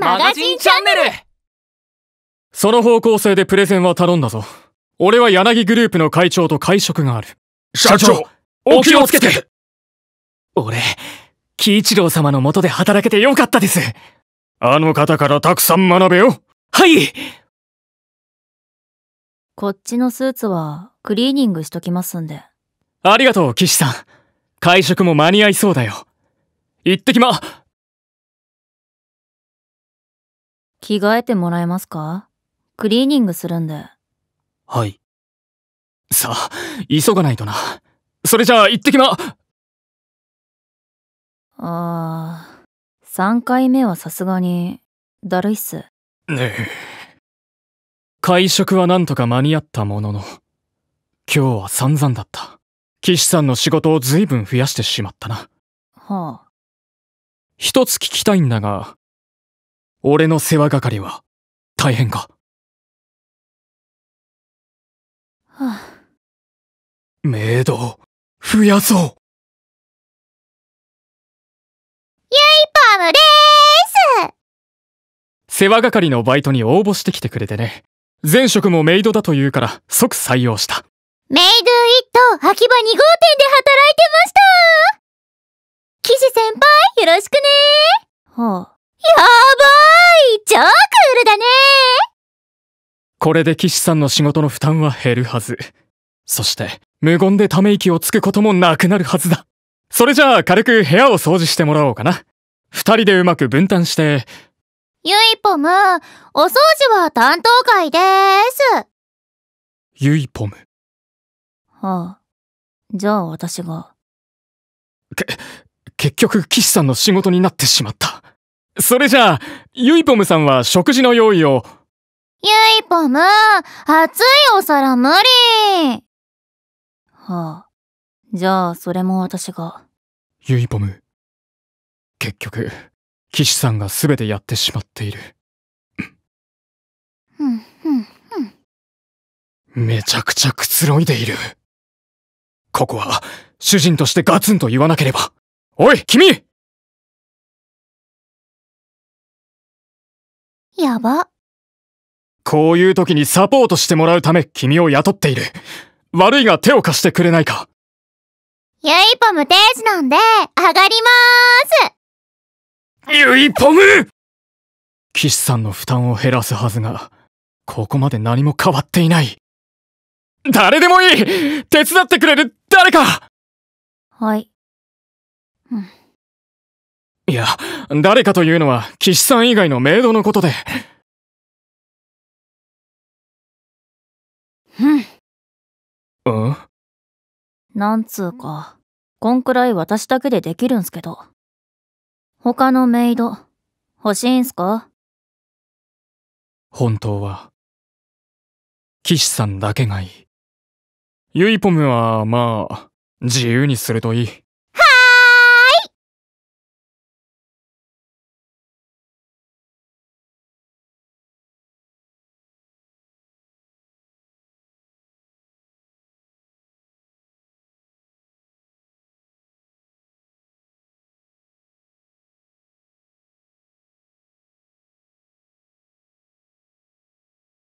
マガジンチャンネルその方向性でプレゼンは頼んだぞ。俺は柳グループの会長と会食がある。社長お気をつけて俺、喜一郎様のもとで働けてよかったです。あの方からたくさん学べよ。はいこっちのスーツはクリーニングしときますんで。ありがとう、岸さん。会食も間に合いそうだよ。行ってきま、着替えてもらえますかクリーニングするんで。はい。さあ、急がないとな。それじゃあ、行ってきまあー、3回目はさすがに、だるいっす。ねえ。会食はなんとか間に合ったものの、今日は散々だった。岸さんの仕事を随分増やしてしまったな。はあ。一つ聞きたいんだが、俺の世話係は大変かはあメイド増やそうユイポムでーす世話係のバイトに応募してきてくれてね前職もメイドだというから即採用したメイドイット秋葉2号店で働いてました岸先輩よろしくねはあこれで岸さんの仕事の負担は減るはず。そして、無言でため息をつくこともなくなるはずだ。それじゃあ軽く部屋を掃除してもらおうかな。二人でうまく分担して。ゆいぽむ、お掃除は担当会でーす。ゆいぽむ。はあ。じゃあ私が。け、結局岸さんの仕事になってしまった。それじゃあ、ゆいぽむさんは食事の用意を。ゆいぽむ、熱いお皿無理はあ、じゃあそれも私が。ゆいぽむ、結局、騎士さんが全てやってしまっている。めちゃくちゃくつろいでいる。ここは、主人としてガツンと言わなければ。おい、君やば。こういう時にサポートしてもらうため君を雇っている。悪いが手を貸してくれないか。ゆいぽむ定時なんで、上がりまーすゆいぽむ岸さんの負担を減らすはずが、ここまで何も変わっていない。誰でもいい手伝ってくれる誰かはい。うん。いや、誰かというのは、岸さん以外のメイドのことで。うん。なんつうか、こんくらい私だけでできるんすけど。他のメイド、欲しいんすか本当は、騎士さんだけがいい。ユイポムは、まあ、自由にするといい。